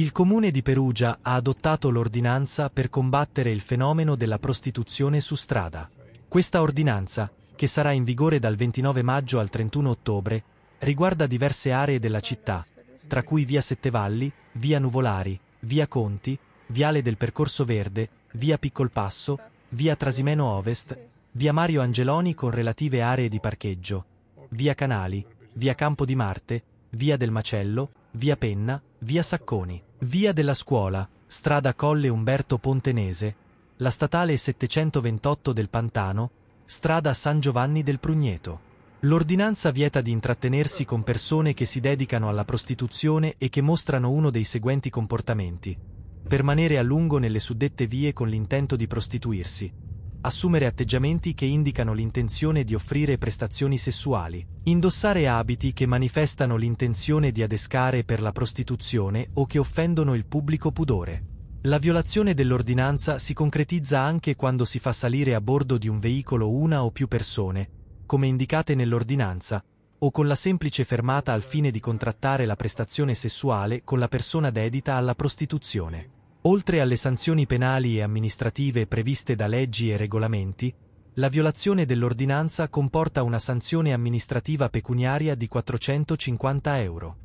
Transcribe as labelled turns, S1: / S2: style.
S1: Il Comune di Perugia ha adottato l'ordinanza per combattere il fenomeno della prostituzione su strada. Questa ordinanza, che sarà in vigore dal 29 maggio al 31 ottobre, riguarda diverse aree della città, tra cui via Sette Valli, via Nuvolari, via Conti, viale del Percorso Verde, via Piccolpasso, via Trasimeno Ovest, via Mario Angeloni con relative aree di parcheggio, via Canali, via Campo di Marte, via del Macello, via Penna, via Sacconi, via della Scuola, strada Colle Umberto Pontenese, la statale 728 del Pantano, strada San Giovanni del Prugneto. L'ordinanza vieta di intrattenersi con persone che si dedicano alla prostituzione e che mostrano uno dei seguenti comportamenti. Permanere a lungo nelle suddette vie con l'intento di prostituirsi, assumere atteggiamenti che indicano l'intenzione di offrire prestazioni sessuali, indossare abiti che manifestano l'intenzione di adescare per la prostituzione o che offendono il pubblico pudore. La violazione dell'ordinanza si concretizza anche quando si fa salire a bordo di un veicolo una o più persone, come indicate nell'ordinanza, o con la semplice fermata al fine di contrattare la prestazione sessuale con la persona dedita alla prostituzione. Oltre alle sanzioni penali e amministrative previste da leggi e regolamenti, la violazione dell'ordinanza comporta una sanzione amministrativa pecuniaria di 450 euro.